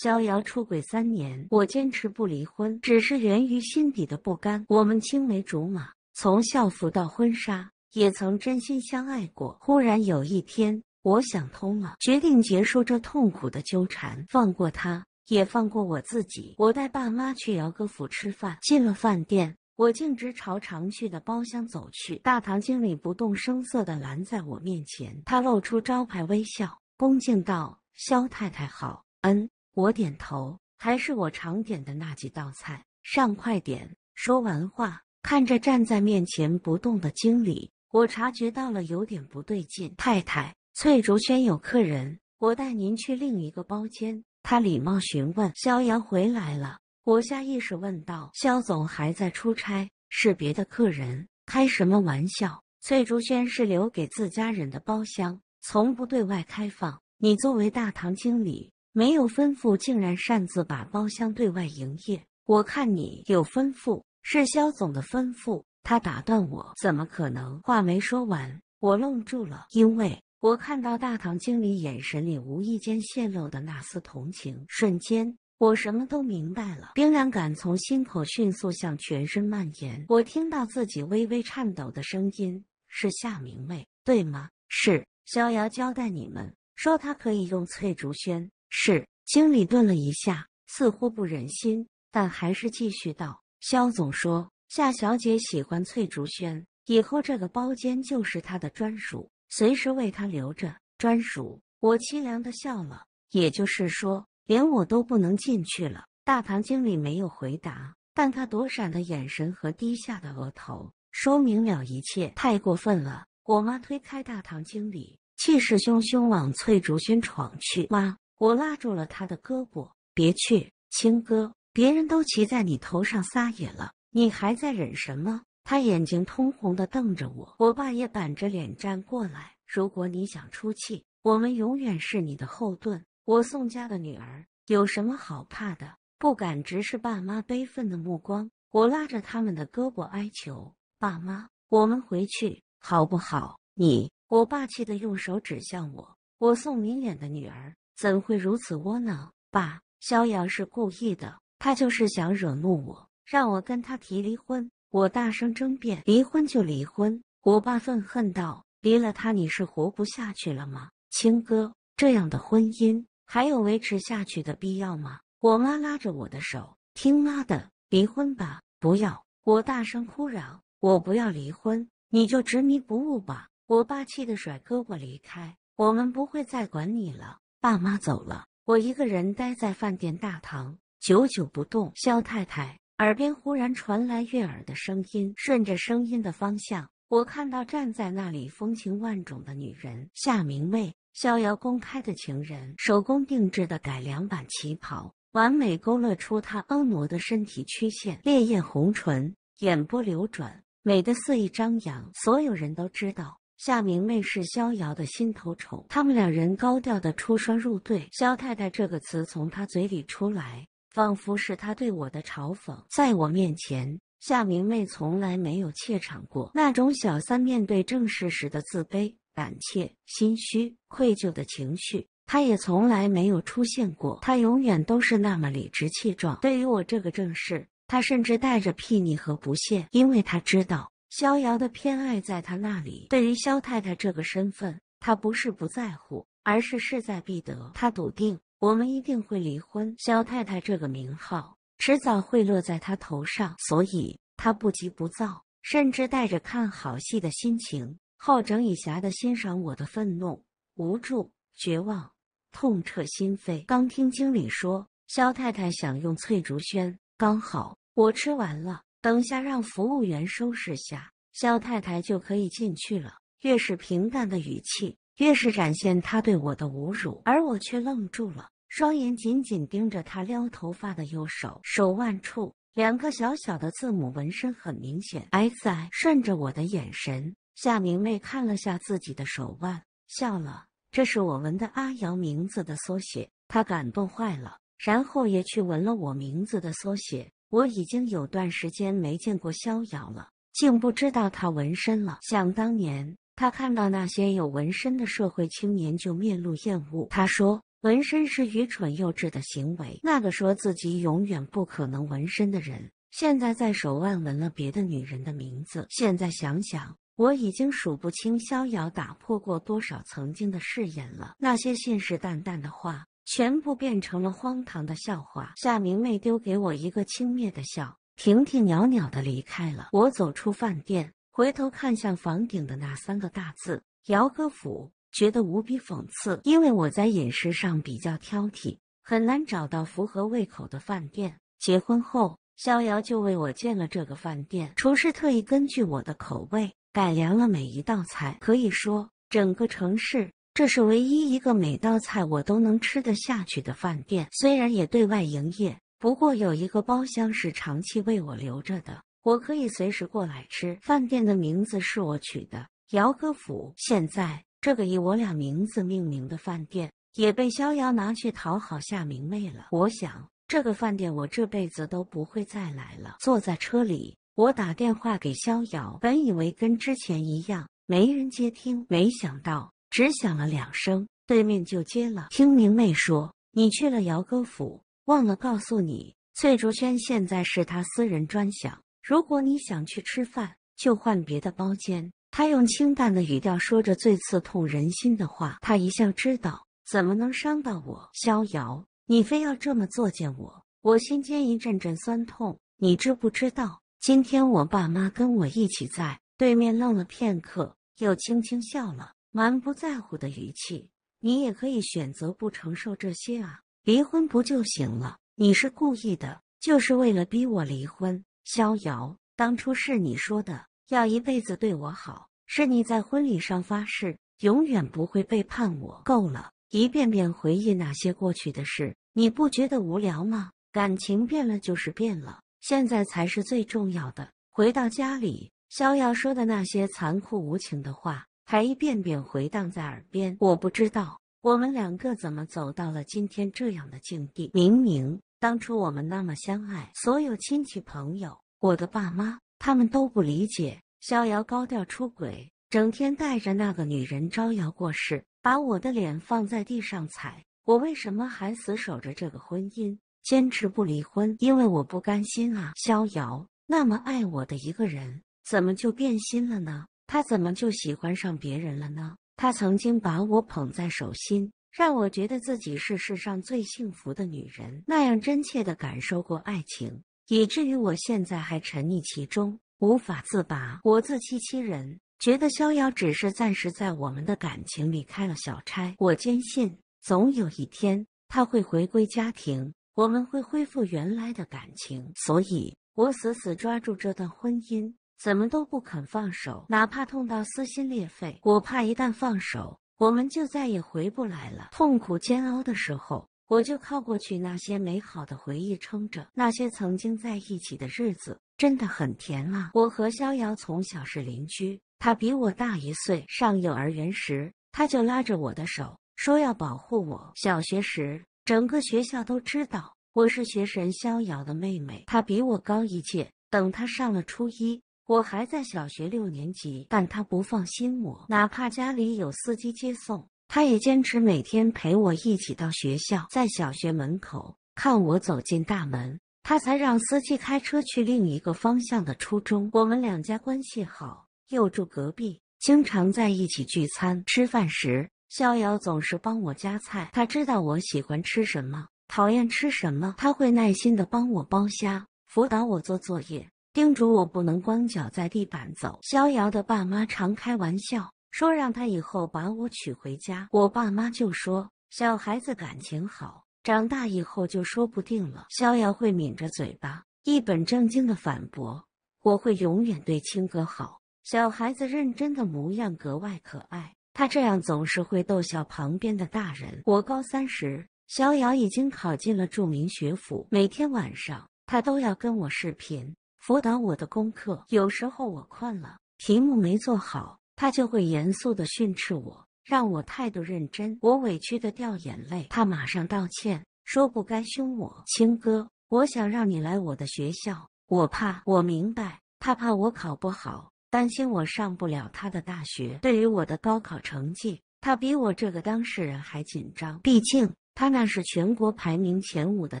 逍遥出轨三年，我坚持不离婚，只是源于心底的不甘。我们青梅竹马，从校服到婚纱，也曾真心相爱过。忽然有一天，我想通了，决定结束这痛苦的纠缠，放过他，也放过我自己。我带爸妈去姚哥府吃饭，进了饭店，我径直朝常去的包厢走去。大堂经理不动声色地拦在我面前，他露出招牌微笑，恭敬道：“肖太太好，恩。”我点头，还是我常点的那几道菜，上快点。说完话，看着站在面前不动的经理，我察觉到了有点不对劲。太太，翠竹轩有客人，我带您去另一个包间。他礼貌询问：“肖阳回来了？”我下意识问道：“肖总还在出差？”是别的客人？开什么玩笑？翠竹轩是留给自家人的包厢，从不对外开放。你作为大堂经理。没有吩咐，竟然擅自把包厢对外营业。我看你有吩咐，是肖总的吩咐。他打断我，怎么可能？话没说完，我愣住了，因为我看到大堂经理眼神里无意间泄露的那丝同情。瞬间，我什么都明白了，冰凉感从心口迅速向全身蔓延。我听到自己微微颤抖的声音：“是夏明媚，对吗？”“是。”逍遥交代你们说，他可以用翠竹轩。是经理顿了一下，似乎不忍心，但还是继续道：“肖总说夏小姐喜欢翠竹轩，以后这个包间就是她的专属，随时为她留着。”专属，我凄凉的笑了。也就是说，连我都不能进去了。大堂经理没有回答，但他躲闪的眼神和低下的额头，说明了一切。太过分了！我妈推开大堂经理，气势汹汹往翠竹轩闯去。妈。我拉住了他的胳膊，别去，青哥，别人都骑在你头上撒野了，你还在忍什么？他眼睛通红的瞪着我，我爸也板着脸站过来。如果你想出气，我们永远是你的后盾。我宋家的女儿有什么好怕的？不敢直视爸妈悲愤的目光，我拉着他们的胳膊哀求：“爸妈，我们回去好不好？”你，我爸气的用手指向我，我宋明远的女儿。怎会如此窝囊？爸，肖阳是故意的，他就是想惹怒我，让我跟他提离婚。我大声争辩：“离婚就离婚！”我爸愤恨道：“离了他，你是活不下去了吗？”青哥，这样的婚姻还有维持下去的必要吗？我妈拉着我的手：“听妈的，离婚吧！”不要！我大声哭嚷：“我不要离婚！你就执迷不悟吧！”我爸气得甩胳膊离开：“我们不会再管你了。”爸妈走了，我一个人待在饭店大堂，久久不动。肖太太耳边忽然传来悦耳的声音，顺着声音的方向，我看到站在那里风情万种的女人——夏明媚，逍遥公开的情人，手工定制的改良版旗袍，完美勾勒出她婀娜的身体曲线，烈焰红唇，眼波流转，美的肆意张扬。所有人都知道。夏明媚是逍遥的心头宠，他们两人高调的出双入对。肖太太这个词从他嘴里出来，仿佛是对我的嘲讽。在我面前，夏明媚从来没有怯场过，那种小三面对正事时的自卑、胆怯、心虚、愧疚的情绪，他也从来没有出现过。他永远都是那么理直气壮。对于我这个正事，他甚至带着睥睨和不屑，因为他知道。逍遥的偏爱在他那里。对于肖太太这个身份，他不是不在乎，而是势在必得。他笃定我们一定会离婚，肖太太这个名号迟早会落在他头上。所以，他不急不躁，甚至带着看好戏的心情，好整以暇的欣赏我的愤怒、无助、绝望、痛彻心扉。刚听经理说，肖太太想用翠竹轩，刚好我吃完了。等下，让服务员收拾下，肖太太就可以进去了。越是平淡的语气，越是展现他对我的侮辱，而我却愣住了，双眼紧紧盯着他撩头发的右手，手腕处两个小小的字母纹身很明显，S I。顺着我的眼神，夏明媚看了下自己的手腕，笑了，这是我纹的阿瑶名字的缩写，她感动坏了，然后也去纹了我名字的缩写。我已经有段时间没见过逍遥了，竟不知道他纹身了。想当年，他看到那些有纹身的社会青年就面露厌恶。他说，纹身是愚蠢幼稚的行为。那个说自己永远不可能纹身的人，现在在手腕纹了别的女人的名字。现在想想，我已经数不清逍遥打破过多少曾经的誓言了。那些信誓旦旦的话。全部变成了荒唐的笑话。夏明媚丢给我一个轻蔑的笑，婷婷袅袅的离开了。我走出饭店，回头看向房顶的那三个大字“姚哥府”，觉得无比讽刺。因为我在饮食上比较挑剔，很难找到符合胃口的饭店。结婚后，逍遥就为我建了这个饭店，厨师特意根据我的口味改良了每一道菜，可以说整个城市。这是唯一一个每道菜我都能吃得下去的饭店。虽然也对外营业，不过有一个包厢是长期为我留着的，我可以随时过来吃。饭店的名字是我取的“姚哥府”。现在这个以我俩名字命名的饭店也被逍遥拿去讨好夏明媚了。我想，这个饭店我这辈子都不会再来了。坐在车里，我打电话给逍遥，本以为跟之前一样没人接听，没想到。只响了两声，对面就接了。听明媚说，你去了姚哥府，忘了告诉你，翠竹轩现在是他私人专享。如果你想去吃饭，就换别的包间。他用清淡的语调说着最刺痛人心的话。他一向知道，怎么能伤到我？逍遥，你非要这么作践我，我心间一阵阵酸痛。你知不知道，今天我爸妈跟我一起在对面愣了片刻，又轻轻笑了。满不在乎的语气，你也可以选择不承受这些啊，离婚不就行了？你是故意的，就是为了逼我离婚。逍遥，当初是你说的要一辈子对我好，是你在婚礼上发誓永远不会背叛我。够了，一遍遍回忆那些过去的事，你不觉得无聊吗？感情变了就是变了，现在才是最重要的。回到家里，逍遥说的那些残酷无情的话。还一遍遍回荡在耳边。我不知道我们两个怎么走到了今天这样的境地。明明当初我们那么相爱，所有亲戚朋友，我的爸妈，他们都不理解。逍遥高调出轨，整天带着那个女人招摇过市，把我的脸放在地上踩。我为什么还死守着这个婚姻，坚持不离婚？因为我不甘心啊！逍遥那么爱我的一个人，怎么就变心了呢？他怎么就喜欢上别人了呢？他曾经把我捧在手心，让我觉得自己是世上最幸福的女人，那样真切的感受过爱情，以至于我现在还沉溺其中，无法自拔。我自欺欺人，觉得逍遥只是暂时在我们的感情里开了小差。我坚信，总有一天他会回归家庭，我们会恢复原来的感情，所以我死死抓住这段婚姻。怎么都不肯放手，哪怕痛到撕心裂肺。我怕一旦放手，我们就再也回不来了。痛苦煎熬的时候，我就靠过去那些美好的回忆撑着。那些曾经在一起的日子真的很甜啊！我和逍遥从小是邻居，他比我大一岁。上幼儿园时，他就拉着我的手说要保护我。小学时，整个学校都知道我是学神逍遥的妹妹。他比我高一届，等他上了初一。我还在小学六年级，但他不放心我，哪怕家里有司机接送，他也坚持每天陪我一起到学校，在小学门口看我走进大门，他才让司机开车去另一个方向的初中。我们两家关系好，又住隔壁，经常在一起聚餐。吃饭时，逍遥总是帮我夹菜，他知道我喜欢吃什么，讨厌吃什么，他会耐心的帮我剥虾，辅导我做作业。叮嘱我不能光脚在地板走。逍遥的爸妈常开玩笑说，让他以后把我娶回家。我爸妈就说，小孩子感情好，长大以后就说不定了。逍遥会抿着嘴巴，一本正经的反驳：“我会永远对青哥好。”小孩子认真的模样格外可爱。他这样总是会逗笑旁边的大人。我高三时，逍遥已经考进了著名学府。每天晚上，他都要跟我视频。辅导我的功课，有时候我困了，题目没做好，他就会严肃的训斥我，让我态度认真。我委屈的掉眼泪，他马上道歉，说不该凶我。青哥，我想让你来我的学校，我怕我明白，他怕我考不好，担心我上不了他的大学。对于我的高考成绩，他比我这个当事人还紧张，毕竟他那是全国排名前五的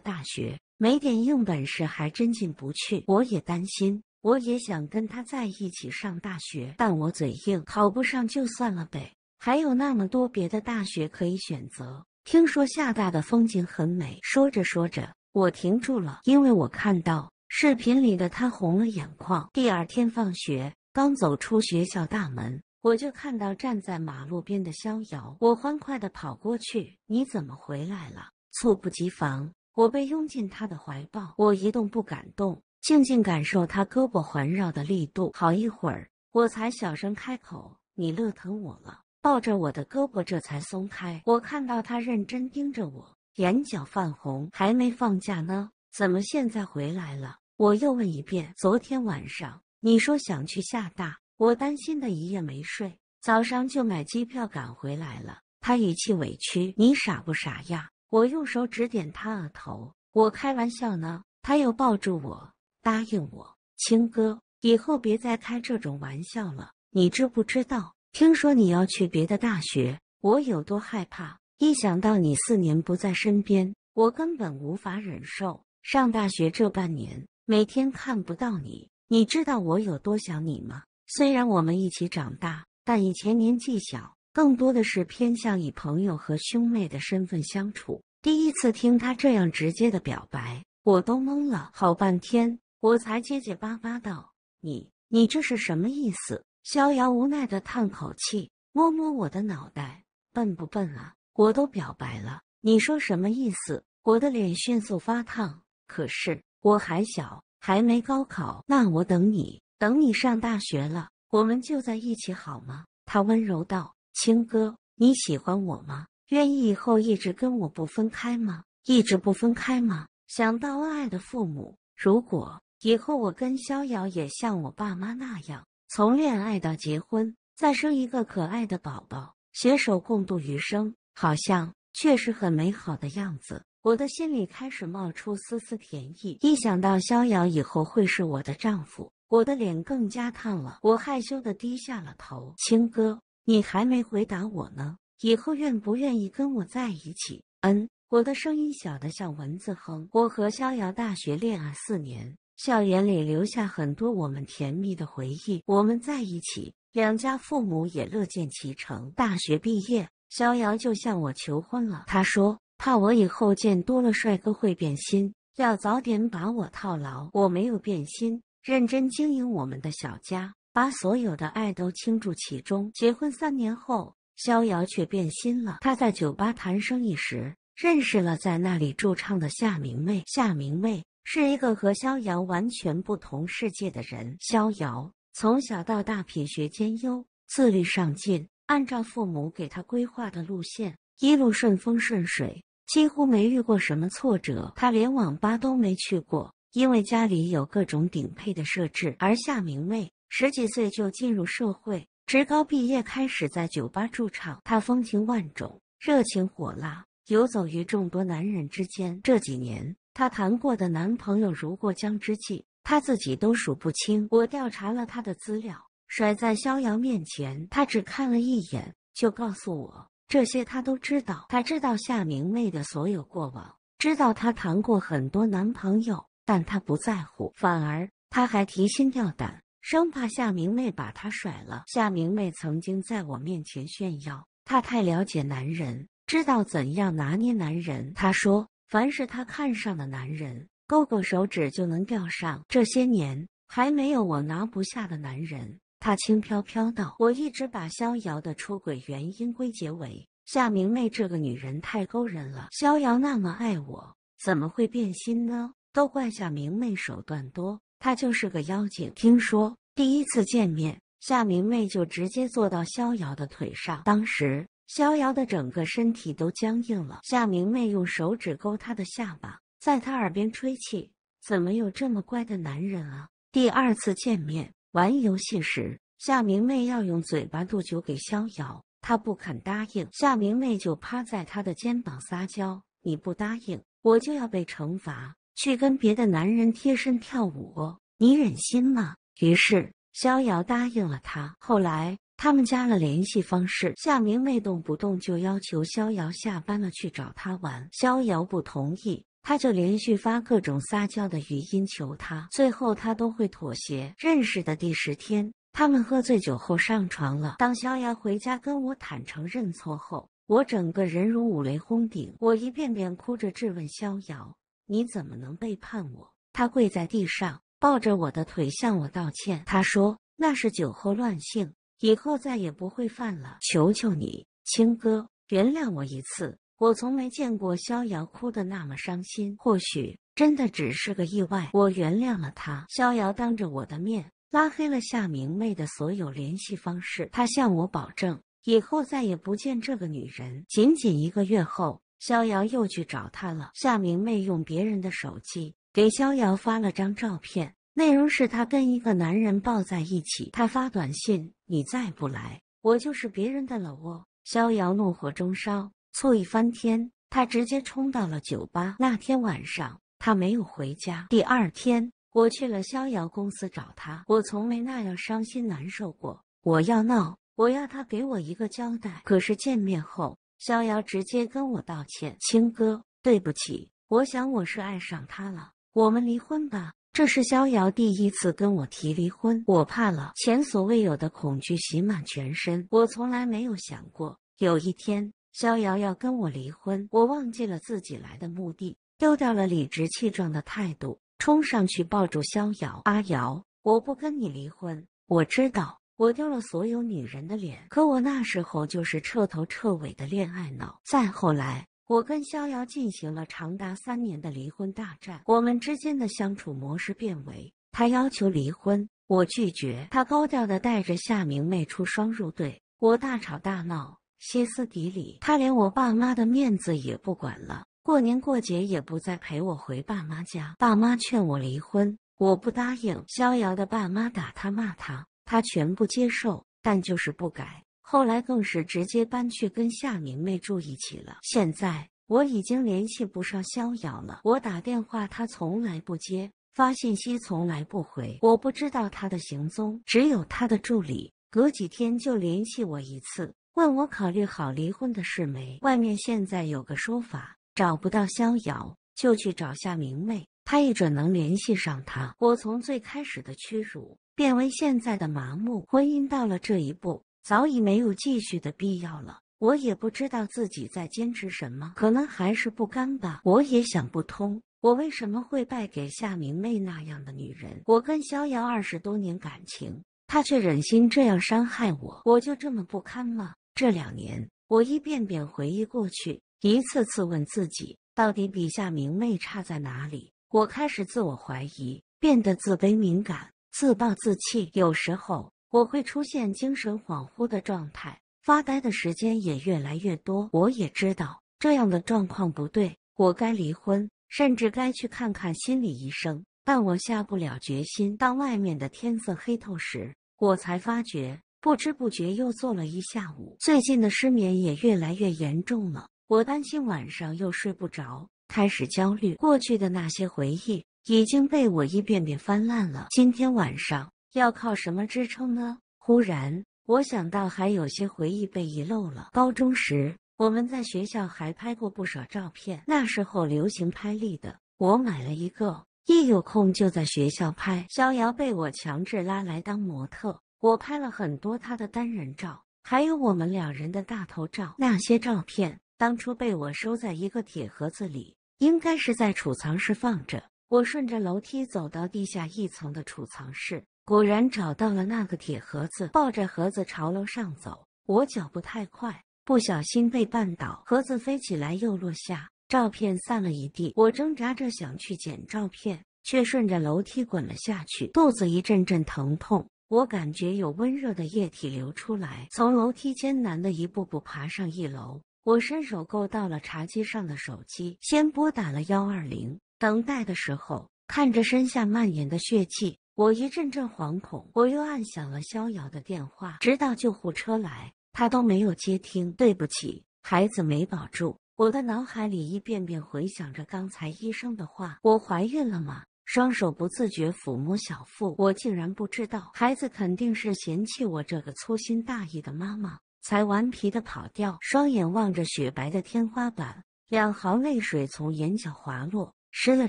大学。没点硬本事还真进不去。我也担心，我也想跟他在一起上大学，但我嘴硬，考不上就算了呗，还有那么多别的大学可以选择。听说厦大的风景很美。说着说着，我停住了，因为我看到视频里的他红了眼眶。第二天放学，刚走出学校大门，我就看到站在马路边的逍遥。我欢快的跑过去：“你怎么回来了？”猝不及防。我被拥进他的怀抱，我一动不敢动，静静感受他胳膊环绕的力度。好一会儿，我才小声开口：“你乐疼我了。”抱着我的胳膊这才松开。我看到他认真盯着我，眼角泛红。还没放假呢，怎么现在回来了？我又问一遍：“昨天晚上你说想去厦大，我担心的一夜没睡，早上就买机票赶回来了。”他语气委屈：“你傻不傻呀？”我用手指点他额头，我开玩笑呢。他又抱住我，答应我，青哥，以后别再开这种玩笑了。你知不知道？听说你要去别的大学，我有多害怕？一想到你四年不在身边，我根本无法忍受。上大学这半年，每天看不到你，你知道我有多想你吗？虽然我们一起长大，但以前年纪小。更多的是偏向以朋友和兄妹的身份相处。第一次听他这样直接的表白，我都懵了，好半天我才结结巴巴道：“你，你这是什么意思？”逍遥无奈的叹口气，摸摸我的脑袋：“笨不笨啊？我都表白了，你说什么意思？”我的脸迅速发烫，可是我还小，还没高考，那我等你，等你上大学了，我们就在一起好吗？”他温柔道。青哥，你喜欢我吗？愿意以后一直跟我不分开吗？一直不分开吗？想到恩爱的父母，如果以后我跟逍遥也像我爸妈那样，从恋爱到结婚，再生一个可爱的宝宝，携手共度余生，好像确实很美好的样子。我的心里开始冒出丝丝甜意。一想到逍遥以后会是我的丈夫，我的脸更加烫了。我害羞的低下了头，青哥。你还没回答我呢，以后愿不愿意跟我在一起？嗯，我的声音小的像蚊子哼。我和逍遥大学恋爱四年，校园里留下很多我们甜蜜的回忆。我们在一起，两家父母也乐见其成。大学毕业，逍遥就向我求婚了。他说怕我以后见多了帅哥会变心，要早点把我套牢。我没有变心，认真经营我们的小家。把所有的爱都倾注其中。结婚三年后，逍遥却变心了。他在酒吧谈生意时认识了在那里驻唱的夏明媚。夏明媚是一个和逍遥完全不同世界的人。逍遥从小到大品学兼优，自律上进，按照父母给他规划的路线一路顺风顺水，几乎没遇过什么挫折。他连网吧都没去过，因为家里有各种顶配的设置。而夏明媚，十几岁就进入社会，职高毕业开始在酒吧驻唱。她风情万种，热情火辣，游走于众多男人之间。这几年，她谈过的男朋友如过江之鲫，她自己都数不清。我调查了她的资料，甩在逍遥面前，他只看了一眼就告诉我这些，他都知道。他知道夏明媚的所有过往，知道她谈过很多男朋友，但他不在乎，反而他还提心吊胆。生怕夏明媚把他甩了。夏明媚曾经在我面前炫耀，她太了解男人，知道怎样拿捏男人。她说，凡是他看上的男人，勾勾手指就能钓上。这些年还没有我拿不下的男人。她轻飘飘道：“我一直把逍遥的出轨原因归结为夏明媚这个女人太勾人了。逍遥那么爱我，怎么会变心呢？都怪夏明媚手段多。”他就是个妖精。听说第一次见面，夏明媚就直接坐到逍遥的腿上，当时逍遥的整个身体都僵硬了。夏明媚用手指勾他的下巴，在他耳边吹气：“怎么有这么乖的男人啊？”第二次见面玩游戏时，夏明媚要用嘴巴渡酒给逍遥，他不肯答应，夏明媚就趴在他的肩膀撒娇：“你不答应，我就要被惩罚。”去跟别的男人贴身跳舞，你忍心吗？于是逍遥答应了他。后来他们加了联系方式，夏明媚动不动就要求逍遥下班了去找他玩，逍遥不同意，他就连续发各种撒娇的语音求他，最后他都会妥协。认识的第十天，他们喝醉酒后上床了。当逍遥回家跟我坦诚认错后，我整个人如五雷轰顶，我一遍遍哭着质问逍遥。你怎么能背叛我？他跪在地上，抱着我的腿向我道歉。他说那是酒后乱性，以后再也不会犯了。求求你，青哥，原谅我一次。我从没见过逍遥哭得那么伤心。或许真的只是个意外。我原谅了他。逍遥当着我的面拉黑了夏明媚的所有联系方式。他向我保证，以后再也不见这个女人。仅仅一个月后。逍遥又去找他了。夏明媚用别人的手机给逍遥发了张照片，内容是他跟一个男人抱在一起。他发短信：“你再不来，我就是别人的了。”哦！逍遥怒火中烧，醋意翻天，他直接冲到了酒吧。那天晚上，他没有回家。第二天，我去了逍遥公司找他。我从没那样伤心难受过。我要闹，我要他给我一个交代。可是见面后。逍遥直接跟我道歉：“青哥，对不起，我想我是爱上他了。我们离婚吧。”这是逍遥第一次跟我提离婚，我怕了，前所未有的恐惧袭满全身。我从来没有想过有一天逍遥要跟我离婚。我忘记了自己来的目的，丢掉了理直气壮的态度，冲上去抱住逍遥：“阿瑶，我不跟你离婚。我知道。”我丢了所有女人的脸，可我那时候就是彻头彻尾的恋爱脑。再后来，我跟逍遥进行了长达三年的离婚大战。我们之间的相处模式变为：他要求离婚，我拒绝；他高调的带着夏明媚出双入对，我大吵大闹，歇斯底里。他连我爸妈的面子也不管了，过年过节也不再陪我回爸妈家。爸妈劝我离婚，我不答应。逍遥的爸妈打他骂他。他全部接受，但就是不改。后来更是直接搬去跟夏明媚住一起了。现在我已经联系不上逍遥了，我打电话他从来不接，发信息从来不回，我不知道他的行踪。只有他的助理隔几天就联系我一次，问我考虑好离婚的事没。外面现在有个说法，找不到逍遥就去找夏明媚，他一准能联系上他。我从最开始的屈辱。变为现在的麻木，婚姻到了这一步，早已没有继续的必要了。我也不知道自己在坚持什么，可能还是不甘吧。我也想不通，我为什么会败给夏明媚那样的女人？我跟逍遥二十多年感情，他却忍心这样伤害我，我就这么不堪吗？这两年，我一遍遍回忆过去，一次次问自己，到底比夏明媚差在哪里？我开始自我怀疑，变得自卑敏感。自暴自弃，有时候我会出现精神恍惚的状态，发呆的时间也越来越多。我也知道这样的状况不对，我该离婚，甚至该去看看心理医生，但我下不了决心。当外面的天色黑透时，我才发觉不知不觉又坐了一下午。最近的失眠也越来越严重了，我担心晚上又睡不着，开始焦虑过去的那些回忆。已经被我一遍遍翻烂了。今天晚上要靠什么支撑呢？忽然，我想到还有些回忆被遗漏了。高中时，我们在学校还拍过不少照片。那时候流行拍立的，我买了一个，一有空就在学校拍。逍遥被我强制拉来当模特，我拍了很多他的单人照，还有我们两人的大头照。那些照片当初被我收在一个铁盒子里，应该是在储藏室放着。我顺着楼梯走到地下一层的储藏室，果然找到了那个铁盒子。抱着盒子朝楼上走，我脚步太快，不小心被绊倒，盒子飞起来又落下，照片散了一地。我挣扎着想去捡照片，却顺着楼梯滚了下去，肚子一阵阵疼痛。我感觉有温热的液体流出来，从楼梯艰难的一步步爬上一楼。我伸手够到了茶几上的手机，先拨打了幺二零。等待的时候，看着身下蔓延的血迹，我一阵阵惶恐。我又按响了逍遥的电话，直到救护车来，他都没有接听。对不起，孩子没保住。我的脑海里一遍遍回想着刚才医生的话：我怀孕了吗？双手不自觉抚摸小腹，我竟然不知道。孩子肯定是嫌弃我这个粗心大意的妈妈，才顽皮的跑掉。双眼望着雪白的天花板，两行泪水从眼角滑落。湿了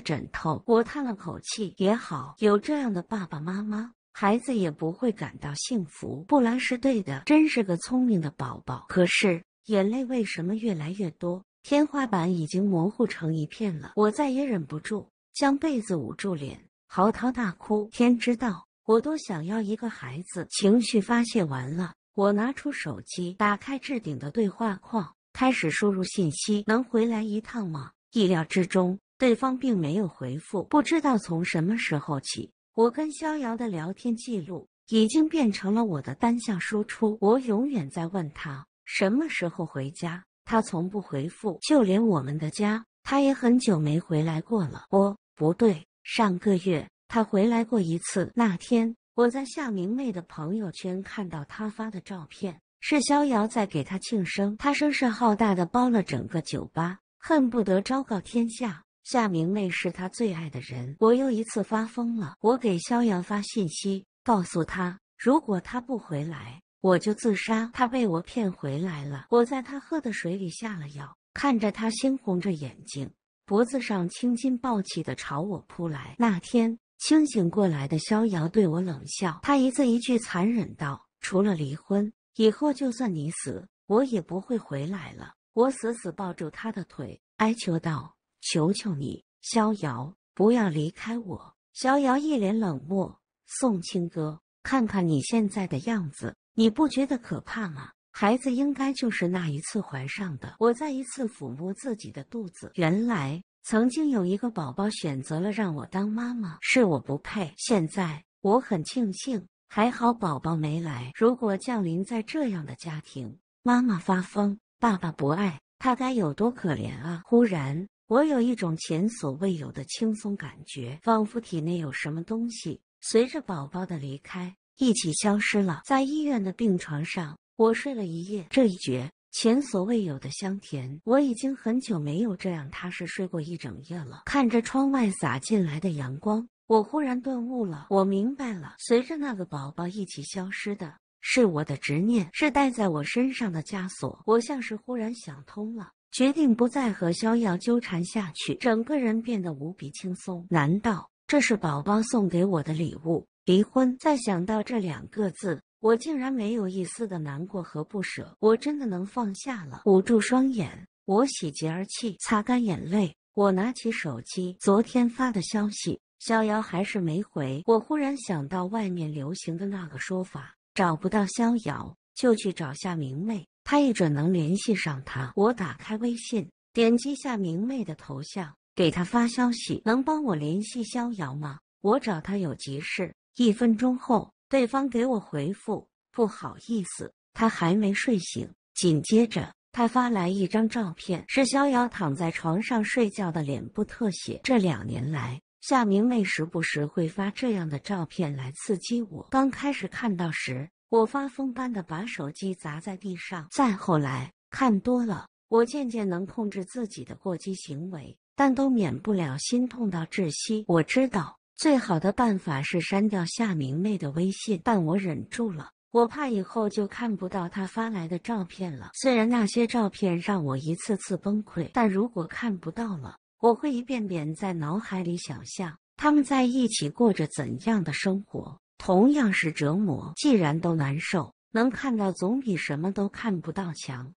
枕头，我叹了口气，也好有这样的爸爸妈妈，孩子也不会感到幸福。不来是对的，真是个聪明的宝宝。可是眼泪为什么越来越多？天花板已经模糊成一片了，我再也忍不住，将被子捂住脸，嚎啕大哭。天知道，我多想要一个孩子！情绪发泄完了，我拿出手机，打开置顶的对话框，开始输入信息：能回来一趟吗？意料之中。对方并没有回复，不知道从什么时候起，我跟逍遥的聊天记录已经变成了我的单向输出。我永远在问他什么时候回家，他从不回复。就连我们的家，他也很久没回来过了。我，不对，上个月他回来过一次。那天我在夏明媚的朋友圈看到他发的照片，是逍遥在给他庆生，他声势浩大的包了整个酒吧，恨不得昭告天下。夏明媚是他最爱的人，我又一次发疯了。我给萧阳发信息，告诉他，如果他不回来，我就自杀。他被我骗回来了，我在他喝的水里下了药，看着他猩红着眼睛，脖子上青筋暴起的朝我扑来。那天清醒过来的萧遥对我冷笑，他一字一句残忍道：“除了离婚，以后就算你死，我也不会回来了。”我死死抱住他的腿，哀求道。求求你，逍遥，不要离开我！逍遥一脸冷漠。宋清哥，看看你现在的样子，你不觉得可怕吗？孩子应该就是那一次怀上的。我再一次抚摸自己的肚子，原来曾经有一个宝宝选择了让我当妈妈，是我不配。现在我很庆幸，还好宝宝没来。如果降临在这样的家庭，妈妈发疯，爸爸不爱他，该有多可怜啊！忽然。我有一种前所未有的轻松感觉，仿佛体内有什么东西随着宝宝的离开一起消失了。在医院的病床上，我睡了一夜，这一觉前所未有的香甜。我已经很久没有这样踏实睡过一整夜了。看着窗外洒进来的阳光，我忽然顿悟了，我明白了。随着那个宝宝一起消失的是我的执念，是戴在我身上的枷锁。我像是忽然想通了。决定不再和逍遥纠缠下去，整个人变得无比轻松。难道这是宝宝送给我的礼物？离婚。再想到这两个字，我竟然没有一丝的难过和不舍。我真的能放下了。捂住双眼，我喜极而泣，擦干眼泪，我拿起手机，昨天发的消息，逍遥还是没回。我忽然想到外面流行的那个说法：找不到逍遥，就去找夏明媚。他一准能联系上他。我打开微信，点击夏明媚的头像，给他发消息：“能帮我联系逍遥吗？我找他有急事。”一分钟后，对方给我回复：“不好意思，他还没睡醒。”紧接着，他发来一张照片，是逍遥躺在床上睡觉的脸部特写。这两年来，夏明媚时不时会发这样的照片来刺激我。刚开始看到时，我发疯般的把手机砸在地上。再后来，看多了，我渐渐能控制自己的过激行为，但都免不了心痛到窒息。我知道，最好的办法是删掉夏明媚的微信，但我忍住了。我怕以后就看不到她发来的照片了。虽然那些照片让我一次次崩溃，但如果看不到了，我会一遍遍在脑海里想象他们在一起过着怎样的生活。同样是折磨，既然都难受，能看到总比什么都看不到强。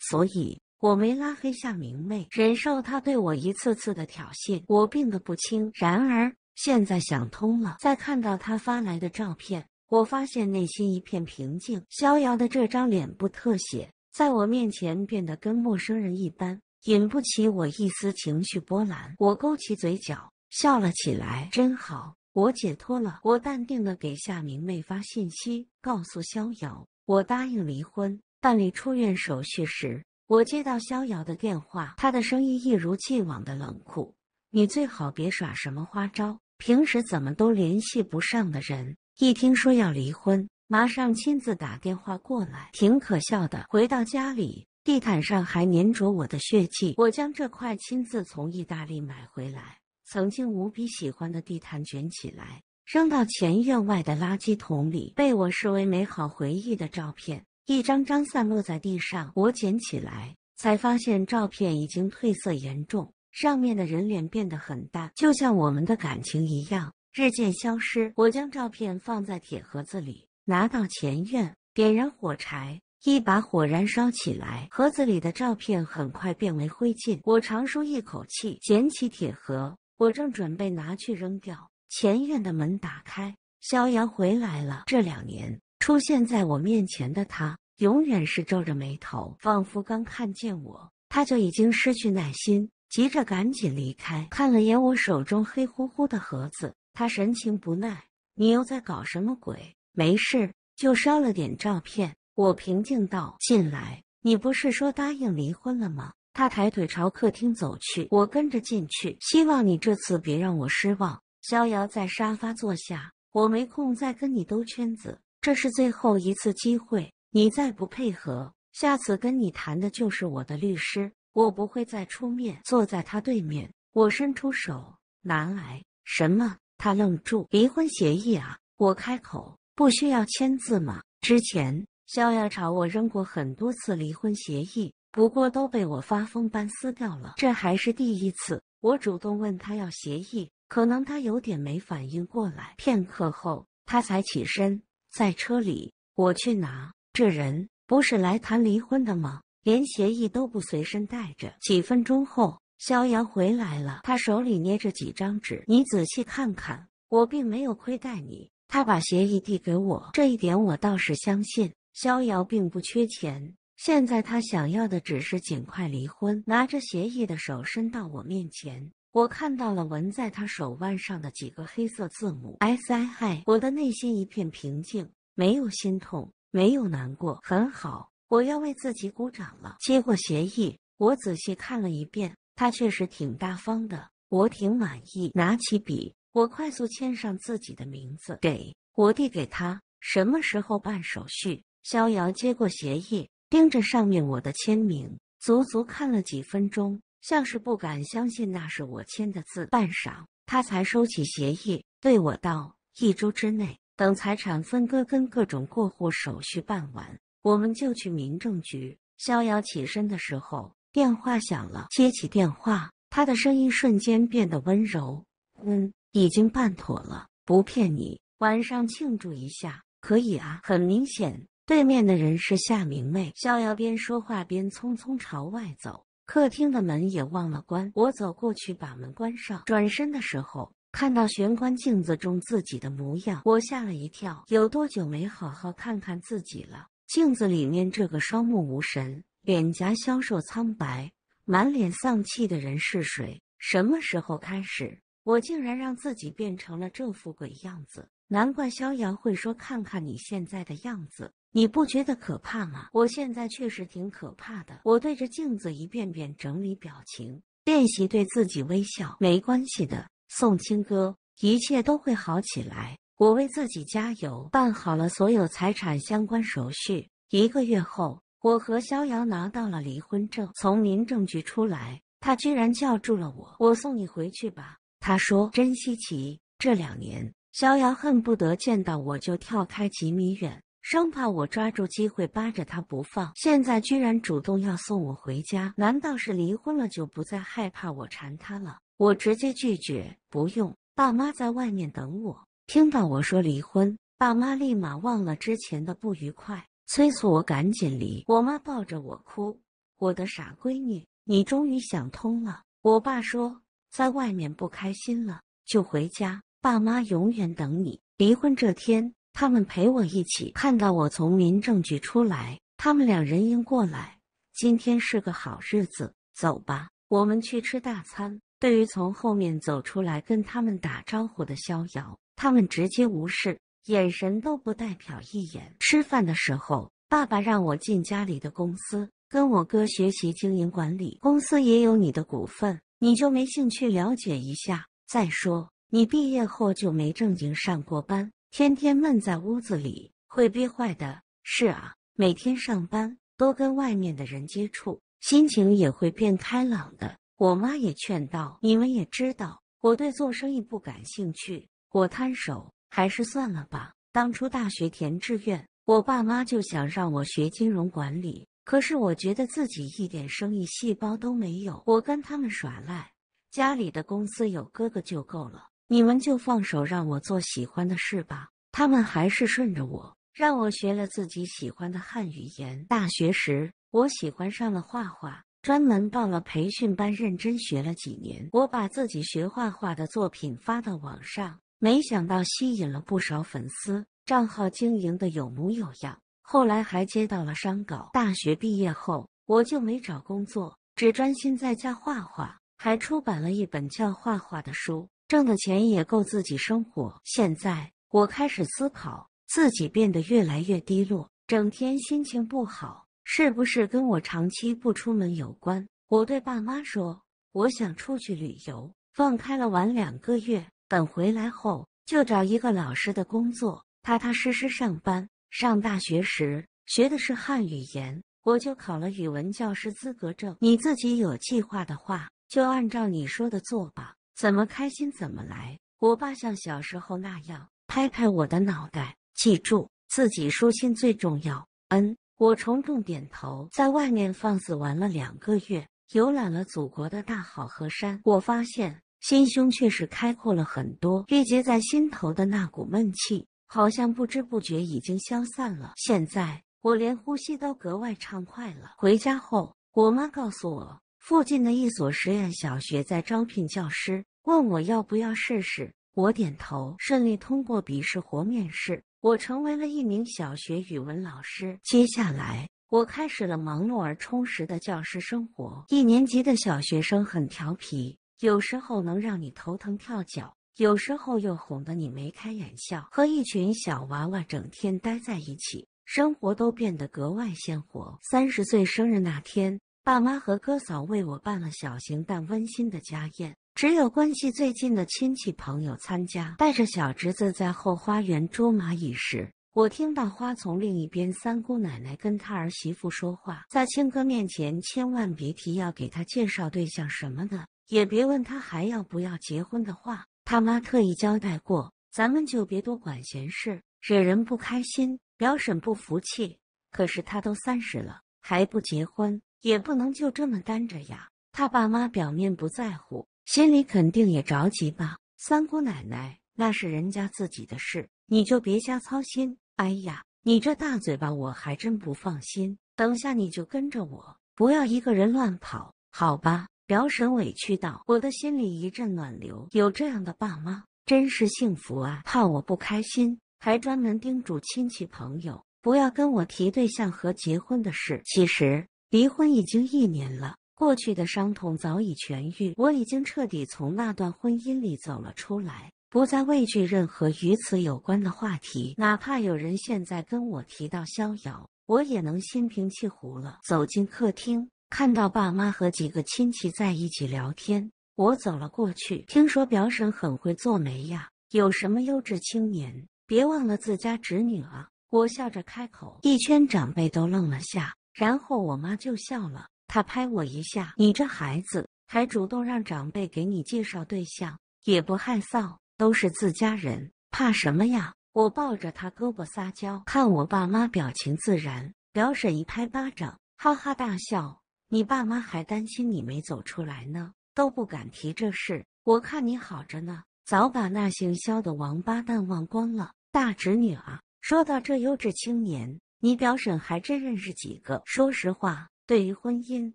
所以，我没拉黑夏明媚，忍受她对我一次次的挑衅。我病得不轻，然而现在想通了，在看到他发来的照片，我发现内心一片平静。逍遥的这张脸部特写，在我面前变得跟陌生人一般，引不起我一丝情绪波澜。我勾起嘴角笑了起来，真好。我解脱了，我淡定的给夏明媚发信息，告诉逍遥我答应离婚。办理出院手续时，我接到逍遥的电话，他的声音一如既往的冷酷。你最好别耍什么花招，平时怎么都联系不上的人，一听说要离婚，马上亲自打电话过来，挺可笑的。回到家里，地毯上还粘着我的血迹，我将这块亲自从意大利买回来。曾经无比喜欢的地毯卷起来，扔到前院外的垃圾桶里。被我视为美好回忆的照片，一张张散落在地上。我捡起来，才发现照片已经褪色严重，上面的人脸变得很淡，就像我们的感情一样，日渐消失。我将照片放在铁盒子里，拿到前院，点燃火柴，一把火燃烧起来。盒子里的照片很快变为灰烬。我长舒一口气，捡起铁盒。我正准备拿去扔掉，前院的门打开，肖阳回来了。这两年出现在我面前的他，永远是皱着眉头，仿佛刚看见我，他就已经失去耐心，急着赶紧离开。看了眼我手中黑乎乎的盒子，他神情不耐：“你又在搞什么鬼？没事，就烧了点照片。”我平静道：“进来，你不是说答应离婚了吗？”他抬腿朝客厅走去，我跟着进去。希望你这次别让我失望。逍遥在沙发坐下，我没空再跟你兜圈子，这是最后一次机会。你再不配合，下次跟你谈的就是我的律师，我不会再出面。坐在他对面，我伸出手拿来什么？他愣住。离婚协议啊！我开口，不需要签字吗？之前逍遥朝我扔过很多次离婚协议。不过都被我发疯般撕掉了，这还是第一次。我主动问他要协议，可能他有点没反应过来。片刻后，他才起身，在车里。我去拿。这人不是来谈离婚的吗？连协议都不随身带着。几分钟后，逍遥回来了，他手里捏着几张纸。你仔细看看，我并没有亏待你。他把协议递给我，这一点我倒是相信。逍遥并不缺钱。现在他想要的只是尽快离婚。拿着协议的手伸到我面前，我看到了纹在他手腕上的几个黑色字母 S I I。我的内心一片平静，没有心痛，没有难过，很好。我要为自己鼓掌了。接过协议，我仔细看了一遍，他确实挺大方的，我挺满意。拿起笔，我快速签上自己的名字，给，我递给他。什么时候办手续？逍遥接过协议。盯着上面我的签名，足足看了几分钟，像是不敢相信那是我签的字。半晌，他才收起协议，对我道：“一周之内，等财产分割跟各种过户手续办完，我们就去民政局。”逍遥起身的时候，电话响了。接起电话，他的声音瞬间变得温柔：“嗯，已经办妥了，不骗你。晚上庆祝一下，可以啊？”很明显。对面的人是夏明媚。逍遥边说话边匆匆朝外走，客厅的门也忘了关。我走过去把门关上，转身的时候看到玄关镜子中自己的模样，我吓了一跳。有多久没好好看看自己了？镜子里面这个双目无神、脸颊消瘦苍白、满脸丧气的人是谁？什么时候开始，我竟然让自己变成了这副鬼样子？难怪逍遥会说：“看看你现在的样子。”你不觉得可怕吗？我现在确实挺可怕的。我对着镜子一遍遍整理表情，练习对自己微笑。没关系的，宋清哥，一切都会好起来。我为自己加油。办好了所有财产相关手续，一个月后，我和逍遥拿到了离婚证。从民政局出来，他居然叫住了我：“我送你回去吧。”他说：“真稀奇，这两年，逍遥恨不得见到我就跳开几米远。”生怕我抓住机会扒着他不放，现在居然主动要送我回家，难道是离婚了就不再害怕我缠他了？我直接拒绝，不用，爸妈在外面等我。听到我说离婚，爸妈立马忘了之前的不愉快，催促我赶紧离。我妈抱着我哭，我的傻闺女，你终于想通了。我爸说，在外面不开心了就回家，爸妈永远等你。离婚这天。他们陪我一起看到我从民政局出来，他们两人迎过来。今天是个好日子，走吧，我们去吃大餐。对于从后面走出来跟他们打招呼的逍遥，他们直接无视，眼神都不带瞟一眼。吃饭的时候，爸爸让我进家里的公司，跟我哥学习经营管理。公司也有你的股份，你就没兴趣了解一下？再说，你毕业后就没正经上过班。天天闷在屋子里会憋坏的，是啊，每天上班都跟外面的人接触，心情也会变开朗的。我妈也劝道：“你们也知道，我对做生意不感兴趣。”我摊手：“还是算了吧。当初大学填志愿，我爸妈就想让我学金融管理，可是我觉得自己一点生意细胞都没有。我跟他们耍赖，家里的公司有哥哥就够了。”你们就放手让我做喜欢的事吧。他们还是顺着我，让我学了自己喜欢的汉语言。大学时，我喜欢上了画画，专门报了培训班，认真学了几年。我把自己学画画的作品发到网上，没想到吸引了不少粉丝，账号经营的有模有样。后来还接到了商稿。大学毕业后，我就没找工作，只专心在家画画，还出版了一本叫《画画的书。挣的钱也够自己生活。现在我开始思考，自己变得越来越低落，整天心情不好，是不是跟我长期不出门有关？我对爸妈说：“我想出去旅游，放开了玩两个月。等回来后，就找一个老实的工作，踏踏实实上班。”上大学时学的是汉语言，我就考了语文教师资格证。你自己有计划的话，就按照你说的做吧。怎么开心怎么来！我爸像小时候那样拍拍我的脑袋，记住自己舒心最重要。嗯，我重重点头。在外面放肆玩了两个月，游览了祖国的大好河山，我发现心胸确实开阔了很多，郁结在心头的那股闷气好像不知不觉已经消散了。现在我连呼吸都格外畅快了。回家后，我妈告诉我。附近的一所实验小学在招聘教师，问我要不要试试。我点头，顺利通过笔试和面试，我成为了一名小学语文老师。接下来，我开始了忙碌而充实的教师生活。一年级的小学生很调皮，有时候能让你头疼跳脚，有时候又哄得你眉开眼笑。和一群小娃娃整天待在一起，生活都变得格外鲜活。三十岁生日那天。爸妈和哥嫂为我办了小型但温馨的家宴，只有关系最近的亲戚朋友参加。带着小侄子在后花园捉蚂蚁时，我听到花丛另一边三姑奶奶跟她儿媳妇说话：“在亲哥面前千万别提要给他介绍对象什么的，也别问他还要不要结婚的话。”他妈特意交代过，咱们就别多管闲事，惹人不开心。表婶不服气，可是她都三十了还不结婚。也不能就这么单着呀！他爸妈表面不在乎，心里肯定也着急吧。三姑奶奶，那是人家自己的事，你就别瞎操心。哎呀，你这大嘴巴，我还真不放心。等下你就跟着我，不要一个人乱跑，好吧？表婶委屈道。我的心里一阵暖流，有这样的爸妈，真是幸福啊！怕我不开心，还专门叮嘱亲戚朋友不要跟我提对象和结婚的事。其实。离婚已经一年了，过去的伤痛早已痊愈，我已经彻底从那段婚姻里走了出来，不再畏惧任何与此有关的话题。哪怕有人现在跟我提到逍遥，我也能心平气和了。走进客厅，看到爸妈和几个亲戚在一起聊天，我走了过去。听说表婶很会做媒呀，有什么优质青年？别忘了自家侄女啊！我笑着开口，一圈长辈都愣了下。然后我妈就笑了，她拍我一下：“你这孩子，还主动让长辈给你介绍对象，也不害臊，都是自家人，怕什么呀？”我抱着他胳膊撒娇，看我爸妈表情自然。表婶一拍巴掌，哈哈大笑：“你爸妈还担心你没走出来呢，都不敢提这事。我看你好着呢，早把那姓肖的王八蛋忘光了。”大侄女啊，说到这优质青年。你表婶还真认识几个。说实话，对于婚姻，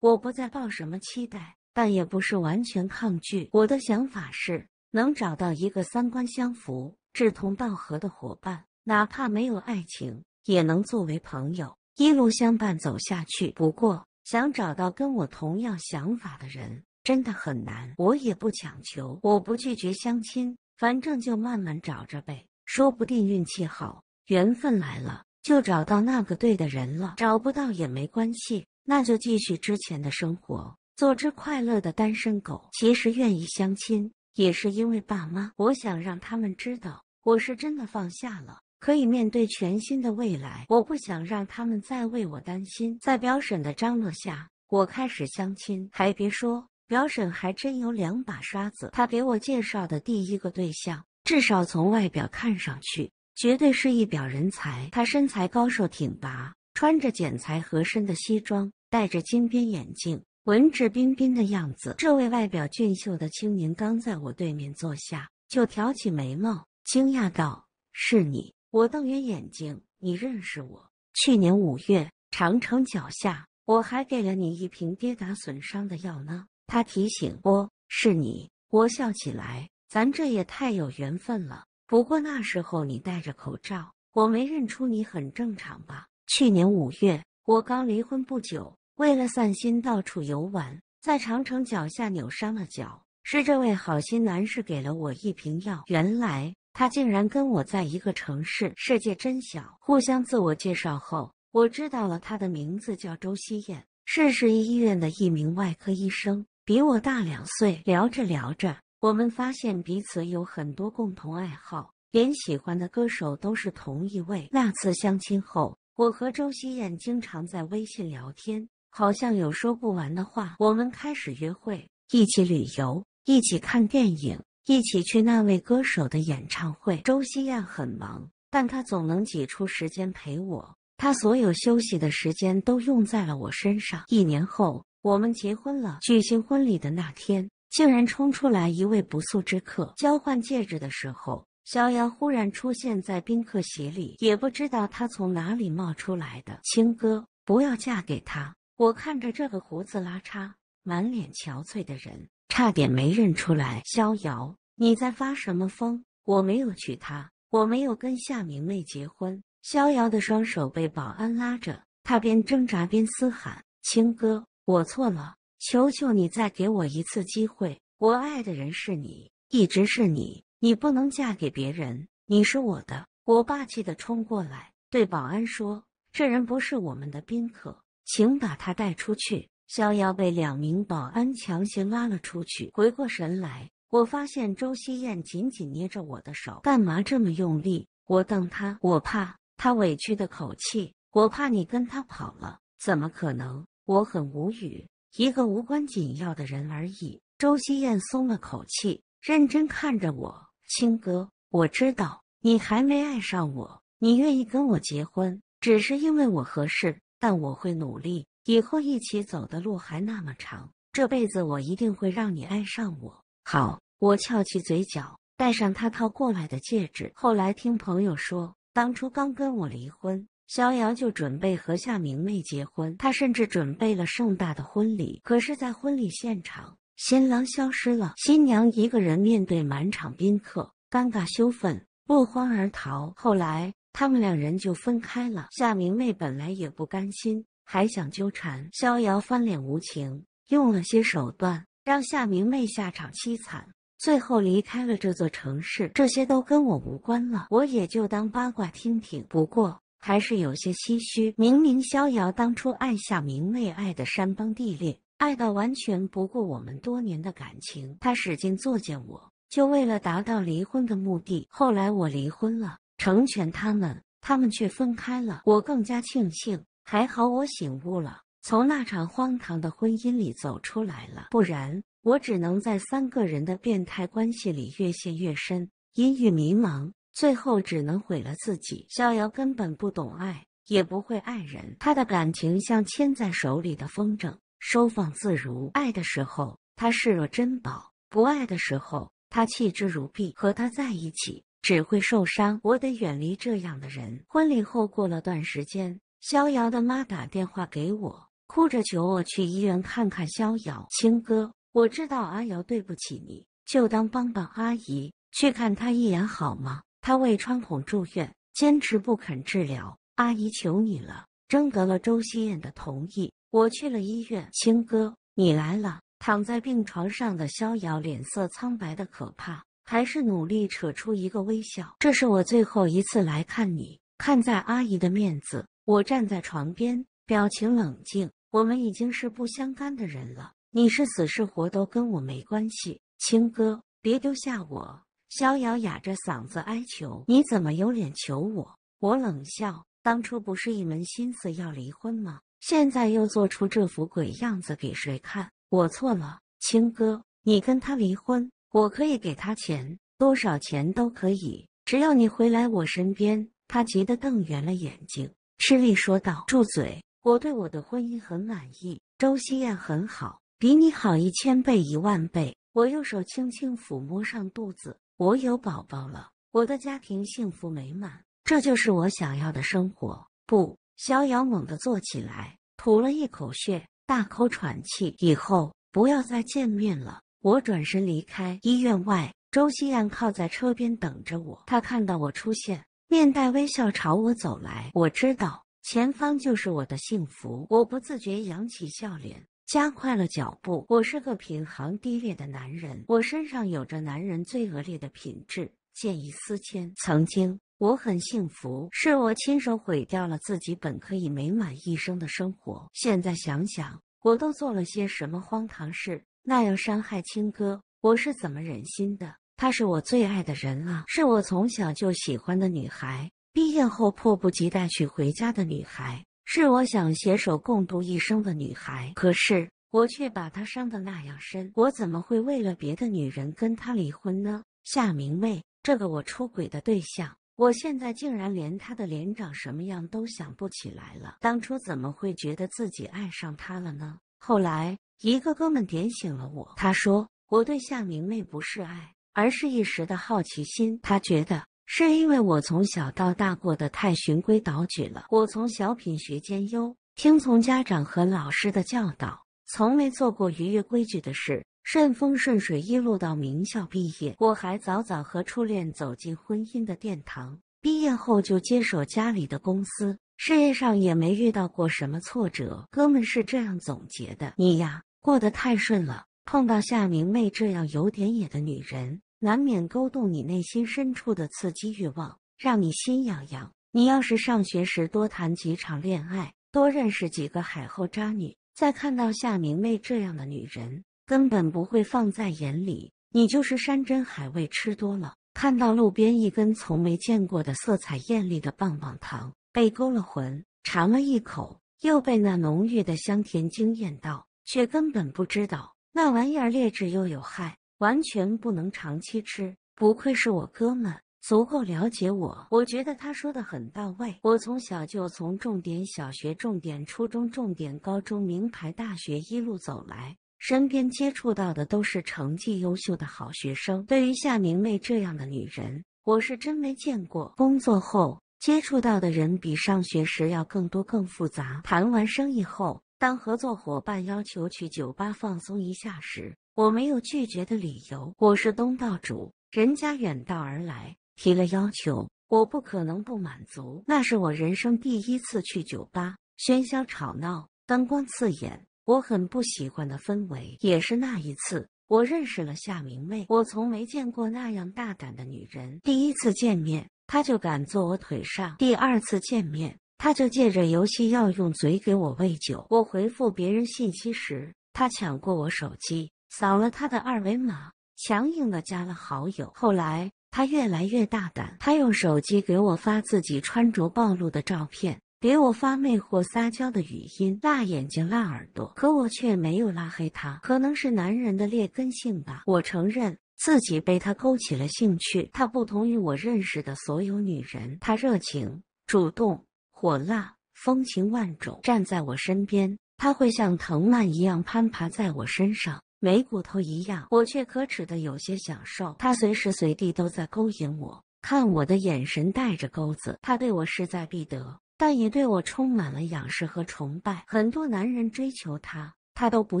我不再抱什么期待，但也不是完全抗拒。我的想法是能找到一个三观相符、志同道合的伙伴，哪怕没有爱情，也能作为朋友一路相伴走下去。不过，想找到跟我同样想法的人真的很难，我也不强求。我不拒绝相亲，反正就慢慢找着呗，说不定运气好，缘分来了。就找到那个对的人了，找不到也没关系，那就继续之前的生活，做只快乐的单身狗。其实愿意相亲也是因为爸妈，我想让他们知道我是真的放下了，可以面对全新的未来。我不想让他们再为我担心。在表婶的张罗下，我开始相亲。还别说，表婶还真有两把刷子。她给我介绍的第一个对象，至少从外表看上去。绝对是一表人才。他身材高瘦挺拔，穿着剪裁合身的西装，戴着金边眼镜，文质彬彬的样子。这位外表俊秀的青年刚在我对面坐下，就挑起眉毛，惊讶道：“是你！”我瞪圆眼睛：“你认识我？去年五月，长城脚下，我还给了你一瓶跌打损伤的药呢。”他提醒：“我是你。”我笑起来：“咱这也太有缘分了。”不过那时候你戴着口罩，我没认出你很正常吧？去年五月，我刚离婚不久，为了散心到处游玩，在长城脚下扭伤了脚，是这位好心男士给了我一瓶药。原来他竟然跟我在一个城市，世界真小！互相自我介绍后，我知道了他的名字叫周希燕，是市医院的一名外科医生，比我大两岁。聊着聊着。我们发现彼此有很多共同爱好，连喜欢的歌手都是同一位。那次相亲后，我和周希燕经常在微信聊天，好像有说不完的话。我们开始约会，一起旅游，一起看电影，一起去那位歌手的演唱会。周希燕很忙，但她总能挤出时间陪我。她所有休息的时间都用在了我身上。一年后，我们结婚了。举行婚礼的那天。竟然冲出来一位不速之客。交换戒指的时候，逍遥忽然出现在宾客席里，也不知道他从哪里冒出来的。青哥，不要嫁给他！我看着这个胡子拉碴、满脸憔悴的人，差点没认出来。逍遥，你在发什么疯？我没有娶她，我没有跟夏明媚结婚。逍遥的双手被保安拉着，他边挣扎边嘶喊：“青哥，我错了。”求求你再给我一次机会！我爱的人是你，一直是你，你不能嫁给别人，你是我的！我霸气的冲过来，对保安说：“这人不是我们的宾客，请把他带出去。”逍遥被两名保安强行拉了出去。回过神来，我发现周希燕紧紧捏着我的手，干嘛这么用力？我瞪他，我怕他委屈的口气，我怕你跟他跑了，怎么可能？我很无语。一个无关紧要的人而已。周希燕松了口气，认真看着我：“青哥，我知道你还没爱上我，你愿意跟我结婚，只是因为我合适。但我会努力，以后一起走的路还那么长，这辈子我一定会让你爱上我。”好，我翘起嘴角，戴上他套过来的戒指。后来听朋友说，当初刚跟我离婚。逍遥就准备和夏明媚结婚，他甚至准备了盛大的婚礼。可是，在婚礼现场，新郎消失了，新娘一个人面对满场宾客，尴尬羞愤，落荒而逃。后来，他们两人就分开了。夏明媚本来也不甘心，还想纠缠逍遥，翻脸无情，用了些手段，让夏明媚下场凄惨。最后离开了这座城市，这些都跟我无关了，我也就当八卦听听。不过，还是有些唏嘘。明明逍遥当初爱夏明媚，爱的山崩地裂，爱到完全不顾我们多年的感情。他使劲作践我，就为了达到离婚的目的。后来我离婚了，成全他们，他们却分开了。我更加庆幸，还好我醒悟了，从那场荒唐的婚姻里走出来了。不然，我只能在三个人的变态关系里越陷越深，阴郁迷茫。最后只能毁了自己。逍遥根本不懂爱，也不会爱人。他的感情像牵在手里的风筝，收放自如。爱的时候，他视若珍宝；不爱的时候，他弃之如敝。和他在一起，只会受伤。我得远离这样的人。婚礼后过了段时间，逍遥的妈打电话给我，哭着求我去医院看看逍遥。青哥，我知道阿瑶对不起你，就当帮帮阿姨去看他一眼好吗？他为穿孔住院，坚持不肯治疗。阿姨求你了！征得了周希燕的同意，我去了医院。青哥，你来了。躺在病床上的逍遥脸色苍白的可怕，还是努力扯出一个微笑。这是我最后一次来看你。看在阿姨的面子，我站在床边，表情冷静。我们已经是不相干的人了。你是死是活都跟我没关系。青哥，别丢下我。逍遥哑着嗓子哀求：“你怎么有脸求我？”我冷笑：“当初不是一门心思要离婚吗？现在又做出这副鬼样子给谁看？”我错了，青哥，你跟他离婚，我可以给他钱，多少钱都可以，只要你回来我身边。”他急得瞪圆了眼睛，吃力说道：“住嘴！我对我的婚姻很满意，周希燕很好，比你好一千倍、一万倍。”我右手轻轻抚摸上肚子。我有宝宝了，我的家庭幸福美满，这就是我想要的生活。不，逍遥猛地坐起来，吐了一口血，大口喘气。以后不要再见面了。我转身离开医院外，周希安靠在车边等着我。他看到我出现，面带微笑朝我走来。我知道前方就是我的幸福，我不自觉扬起笑脸。加快了脚步。我是个品行低劣的男人，我身上有着男人最恶劣的品质。见异思迁。曾经我很幸福，是我亲手毁掉了自己本可以美满一生的生活。现在想想，我都做了些什么荒唐事？那样伤害青哥，我是怎么忍心的？她是我最爱的人了，是我从小就喜欢的女孩，毕业后迫不及待娶回家的女孩。是我想携手共度一生的女孩，可是我却把她伤的那样深，我怎么会为了别的女人跟他离婚呢？夏明媚，这个我出轨的对象，我现在竟然连她的脸长什么样都想不起来了，当初怎么会觉得自己爱上她了呢？后来一个哥们点醒了我，他说我对夏明媚不是爱，而是一时的好奇心。他觉得。是因为我从小到大过得太循规蹈矩了。我从小品学兼优，听从家长和老师的教导，从没做过逾越规矩的事，顺风顺水一路到名校毕业。我还早早和初恋走进婚姻的殿堂，毕业后就接手家里的公司，事业上也没遇到过什么挫折。哥们是这样总结的：“你呀，过得太顺了，碰到夏明媚这样有点野的女人。”难免勾动你内心深处的刺激欲望，让你心痒痒。你要是上学时多谈几场恋爱，多认识几个海后渣女，再看到夏明媚这样的女人，根本不会放在眼里。你就是山珍海味吃多了，看到路边一根从没见过的色彩艳丽的棒棒糖，被勾了魂，尝了一口，又被那浓郁的香甜惊艳到，却根本不知道那玩意儿劣质又有害。完全不能长期吃。不愧是我哥们，足够了解我。我觉得他说的很到位。我从小就从重点小学、重点初中、重点高中、名牌大学一路走来，身边接触到的都是成绩优秀的好学生。对于夏明媚这样的女人，我是真没见过。工作后接触到的人比上学时要更多、更复杂。谈完生意后，当合作伙伴要求去酒吧放松一下时，我没有拒绝的理由，我是东道主，人家远道而来，提了要求，我不可能不满足。那是我人生第一次去酒吧，喧嚣吵闹，灯光刺眼，我很不喜欢的氛围。也是那一次，我认识了夏明媚，我从没见过那样大胆的女人。第一次见面，她就敢坐我腿上；第二次见面，她就借着游戏要用嘴给我喂酒。我回复别人信息时，她抢过我手机。扫了他的二维码，强硬的加了好友。后来他越来越大胆，他用手机给我发自己穿着暴露的照片，给我发魅惑撒娇的语音，辣眼睛辣耳朵。可我却没有拉黑他，可能是男人的劣根性吧。我承认自己被他勾起了兴趣。他不同于我认识的所有女人，他热情主动、火辣、风情万种。站在我身边，他会像藤蔓一样攀爬在我身上。没骨头一样，我却可耻的有些享受。他随时随地都在勾引我，看我的眼神带着钩子。他对我势在必得，但也对我充满了仰视和崇拜。很多男人追求他，他都不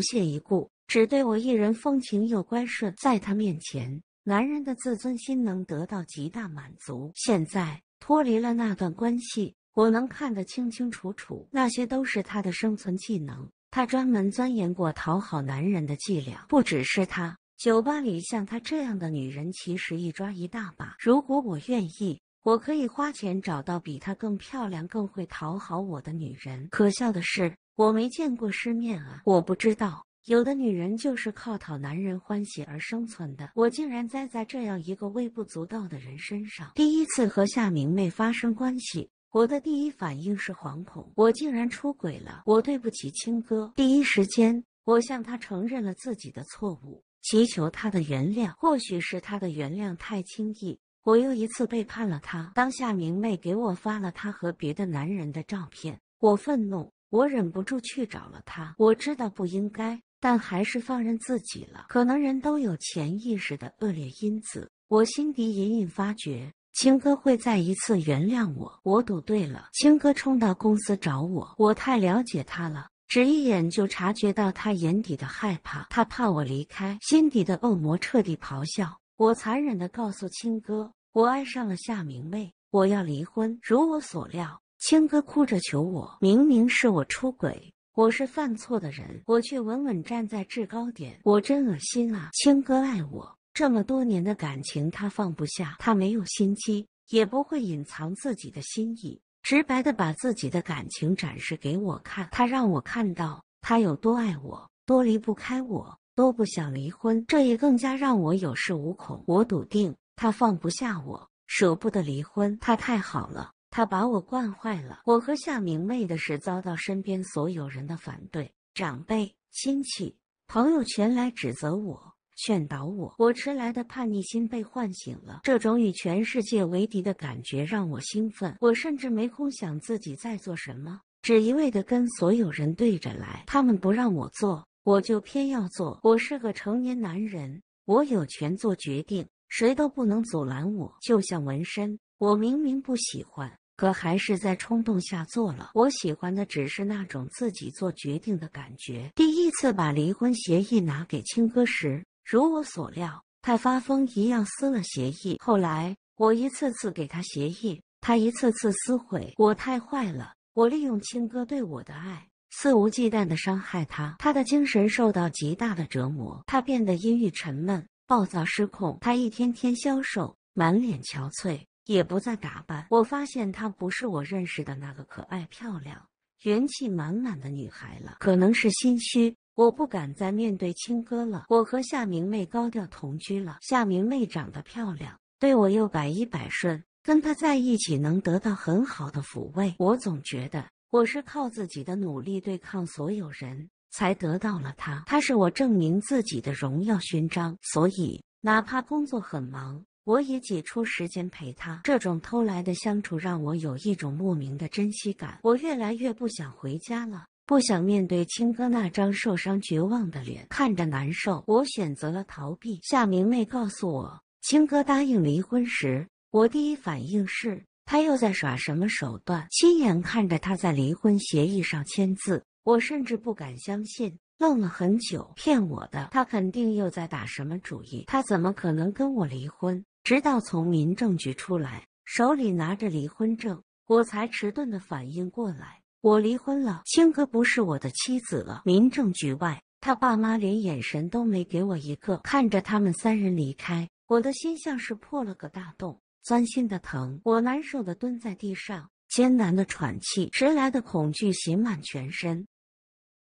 屑一顾，只对我一人风情又乖顺。在他面前，男人的自尊心能得到极大满足。现在脱离了那段关系，我能看得清清楚楚，那些都是他的生存技能。她专门钻研过讨好男人的伎俩，不只是她，酒吧里像她这样的女人其实一抓一大把。如果我愿意，我可以花钱找到比她更漂亮、更会讨好我的女人。可笑的是，我没见过世面啊！我不知道，有的女人就是靠讨男人欢喜而生存的。我竟然栽在这样一个微不足道的人身上。第一次和夏明媚发生关系。我的第一反应是惶恐，我竟然出轨了，我对不起青哥。第一时间，我向他承认了自己的错误，祈求他的原谅。或许是他的原谅太轻易，我又一次背叛了他。当下，明媚给我发了他和别的男人的照片，我愤怒，我忍不住去找了他。我知道不应该，但还是放任自己了。可能人都有潜意识的恶劣因子，我心底隐隐发觉。青哥会再一次原谅我，我赌对了。青哥冲到公司找我，我太了解他了，只一眼就察觉到他眼底的害怕，他怕我离开，心底的恶魔彻底咆哮。我残忍的告诉青哥，我爱上了夏明媚，我要离婚。如我所料，青哥哭着求我，明明是我出轨，我是犯错的人，我却稳稳站在制高点，我真恶心啊！青哥爱我。这么多年的感情，他放不下。他没有心机，也不会隐藏自己的心意，直白的把自己的感情展示给我看。他让我看到他有多爱我，多离不开我，多不想离婚。这也更加让我有恃无恐。我笃定他放不下我，舍不得离婚。他太好了，他把我惯坏了。我和夏明媚的事遭到身边所有人的反对，长辈、亲戚、朋友前来指责我。劝导我，我迟来的叛逆心被唤醒了。这种与全世界为敌的感觉让我兴奋，我甚至没空想自己在做什么，只一味的跟所有人对着来。他们不让我做，我就偏要做。我是个成年男人，我有权做决定，谁都不能阻拦我。就像纹身，我明明不喜欢，可还是在冲动下做了。我喜欢的只是那种自己做决定的感觉。第一次把离婚协议拿给青哥时。如我所料，他发疯一样撕了协议。后来我一次次给他协议，他一次次撕毁。我太坏了，我利用亲哥对我的爱，肆无忌惮的伤害他。他的精神受到极大的折磨，他变得阴郁沉闷、暴躁失控。他一天天消瘦，满脸憔悴，也不再打扮。我发现他不是我认识的那个可爱、漂亮、元气满满的女孩了。可能是心虚。我不敢再面对青哥了。我和夏明媚高调同居了。夏明媚长得漂亮，对我又百依百顺，跟她在一起能得到很好的抚慰。我总觉得我是靠自己的努力对抗所有人，才得到了她。她是我证明自己的荣耀勋章。所以哪怕工作很忙，我也挤出时间陪他，这种偷来的相处让我有一种莫名的珍惜感。我越来越不想回家了。不想面对青哥那张受伤绝望的脸，看着难受，我选择了逃避。夏明媚告诉我，青哥答应离婚时，我第一反应是他又在耍什么手段。亲眼看着他在离婚协议上签字，我甚至不敢相信，愣了很久。骗我的，他肯定又在打什么主意？他怎么可能跟我离婚？直到从民政局出来，手里拿着离婚证，我才迟钝的反应过来。我离婚了，青哥不是我的妻子了。民政局外，他爸妈连眼神都没给我一个，看着他们三人离开，我的心像是破了个大洞，钻心的疼。我难受的蹲在地上，艰难的喘气，迟来的恐惧袭满全身。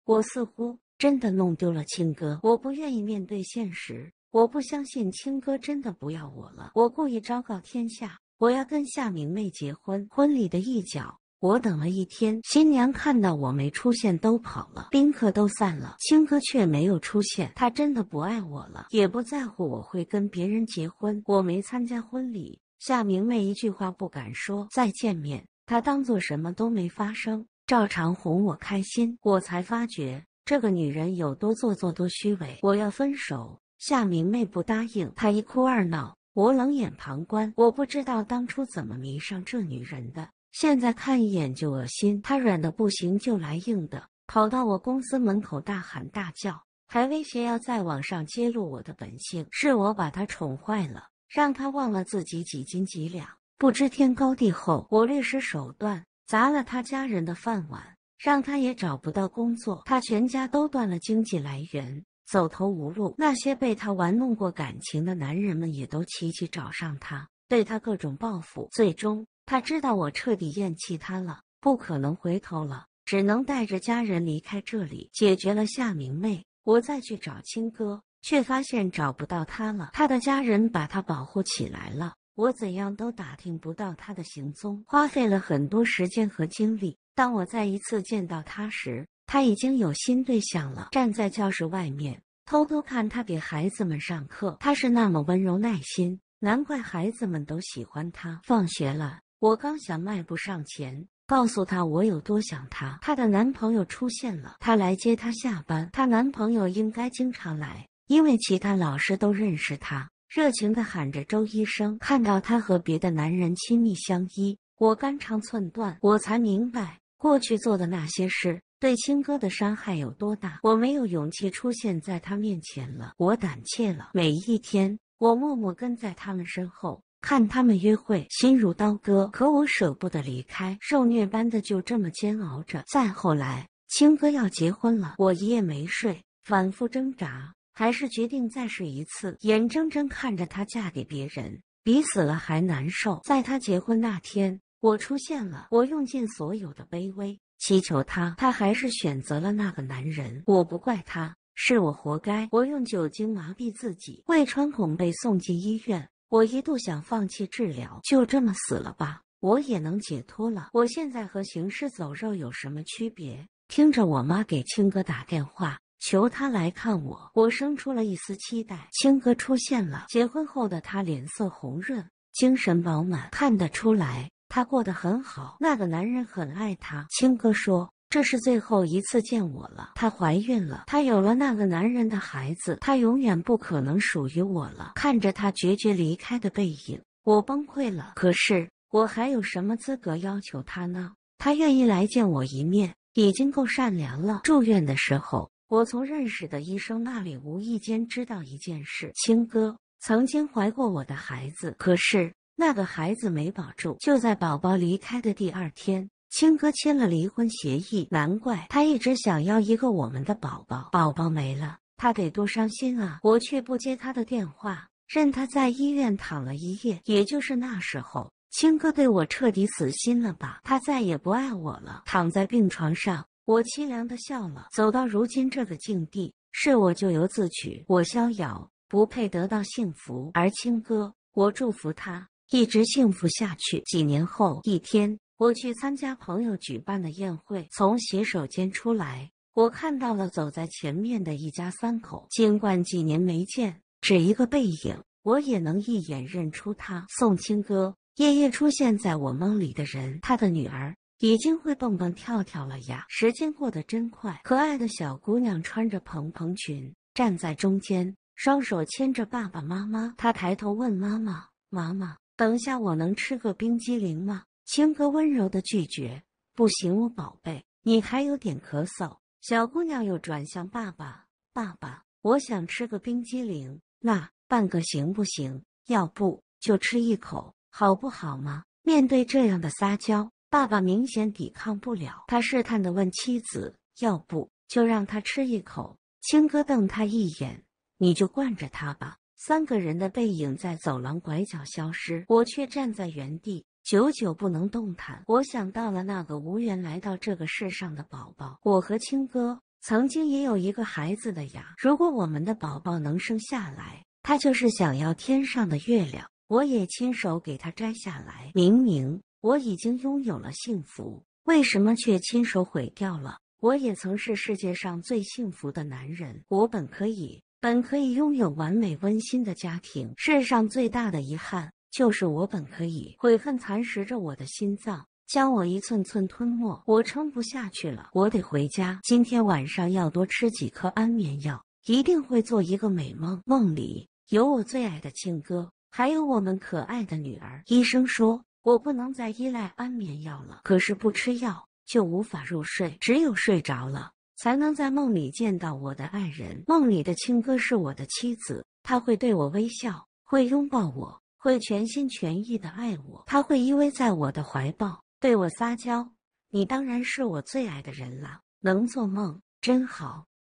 我似乎真的弄丢了青哥，我不愿意面对现实，我不相信青哥真的不要我了。我故意昭告天下，我要跟夏明媚结婚。婚礼的一角。我等了一天，新娘看到我没出现都跑了，宾客都散了，青哥却没有出现。他真的不爱我了，也不在乎我会跟别人结婚。我没参加婚礼，夏明媚一句话不敢说。再见面，她当做什么都没发生，照常哄我开心。我才发觉这个女人有多做作，多虚伪。我要分手，夏明媚不答应，她一哭二闹，我冷眼旁观。我不知道当初怎么迷上这女人的。现在看一眼就恶心。他软的不行，就来硬的，跑到我公司门口大喊大叫，还威胁要在网上揭露我的本性。是我把他宠坏了，让他忘了自己几斤几两，不知天高地厚。我略施手段，砸了他家人的饭碗，让他也找不到工作，他全家都断了经济来源，走投无路。那些被他玩弄过感情的男人们也都齐齐找上他，对他各种报复，最终。他知道我彻底厌弃他了，不可能回头了，只能带着家人离开这里。解决了夏明媚，我再去找亲哥，却发现找不到他了。他的家人把他保护起来了，我怎样都打听不到他的行踪，花费了很多时间和精力。当我再一次见到他时，他已经有新对象了，站在教室外面偷偷看他给孩子们上课。他是那么温柔耐心，难怪孩子们都喜欢他。放学了。我刚想迈步上前，告诉她我有多想她。她的男朋友出现了，他来接她下班。她男朋友应该经常来，因为其他老师都认识他。热情的喊着周医生，看到他和别的男人亲密相依，我肝肠寸断。我才明白过去做的那些事对青哥的伤害有多大。我没有勇气出现在他面前了，我胆怯了。每一天，我默默跟在他们身后。看他们约会，心如刀割。可我舍不得离开，受虐般的就这么煎熬着。再后来，青哥要结婚了，我一夜没睡，反复挣扎，还是决定再试一次。眼睁睁看着他嫁给别人，比死了还难受。在他结婚那天，我出现了，我用尽所有的卑微祈求他，他还是选择了那个男人。我不怪他，是我活该。我用酒精麻痹自己，胃穿孔被送进医院。我一度想放弃治疗，就这么死了吧，我也能解脱了。我现在和行尸走肉有什么区别？听着我妈给青哥打电话，求他来看我，我生出了一丝期待。青哥出现了，结婚后的他脸色红润，精神饱满，看得出来他过得很好。那个男人很爱他。青哥说。这是最后一次见我了。她怀孕了，她有了那个男人的孩子，她永远不可能属于我了。看着她决绝离开的背影，我崩溃了。可是我还有什么资格要求她呢？她愿意来见我一面，已经够善良了。住院的时候，我从认识的医生那里无意间知道一件事：青哥曾经怀过我的孩子，可是那个孩子没保住。就在宝宝离开的第二天。青哥签了离婚协议，难怪他一直想要一个我们的宝宝，宝宝没了，他得多伤心啊！我却不接他的电话，任他在医院躺了一夜。也就是那时候，青哥对我彻底死心了吧？他再也不爱我了。躺在病床上，我凄凉的笑了。走到如今这个境地，是我咎由自取。我逍遥，不配得到幸福，而青哥，我祝福他一直幸福下去。几年后，一天。我去参加朋友举办的宴会，从洗手间出来，我看到了走在前面的一家三口。尽管几年没见，只一个背影，我也能一眼认出他——宋清哥，夜夜出现在我梦里的人。他的女儿已经会蹦蹦跳跳了呀！时间过得真快，可爱的小姑娘穿着蓬蓬裙站在中间，双手牵着爸爸妈妈。她抬头问妈妈：“妈妈，等下我能吃个冰激凌吗？”青哥温柔的拒绝：“不行，我宝贝，你还有点咳嗽。”小姑娘又转向爸爸：“爸爸，我想吃个冰激凌，那半个行不行？要不就吃一口，好不好吗？”面对这样的撒娇，爸爸明显抵抗不了。他试探的问妻子：“要不就让他吃一口？”青哥瞪他一眼：“你就惯着他吧。”三个人的背影在走廊拐角消失，我却站在原地。久久不能动弹。我想到了那个无缘来到这个世上的宝宝。我和青哥曾经也有一个孩子的呀。如果我们的宝宝能生下来，他就是想要天上的月亮，我也亲手给他摘下来。明明我已经拥有了幸福，为什么却亲手毁掉了？我也曾是世界上最幸福的男人。我本可以，本可以拥有完美温馨的家庭。世上最大的遗憾。就是我本可以悔恨蚕食着我的心脏，将我一寸寸吞没。我撑不下去了，我得回家。今天晚上要多吃几颗安眠药，一定会做一个美梦。梦里有我最爱的庆哥，还有我们可爱的女儿。医生说，我不能再依赖安眠药了。可是不吃药就无法入睡，只有睡着了，才能在梦里见到我的爱人。梦里的青哥是我的妻子，他会对我微笑，会拥抱我。会全心全意的爱我，他会依偎在我的怀抱，对我撒娇。你当然是我最爱的人了，能做梦真好。